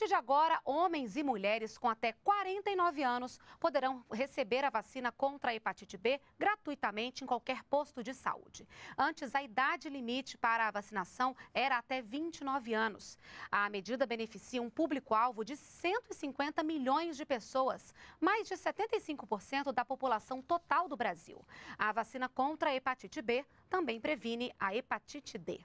partir de agora, homens e mulheres com até 49 anos poderão receber a vacina contra a hepatite B gratuitamente em qualquer posto de saúde. Antes, a idade limite para a vacinação era até 29 anos. A medida beneficia um público-alvo de 150 milhões de pessoas, mais de 75% da população total do Brasil. A vacina contra a hepatite B também previne a hepatite D.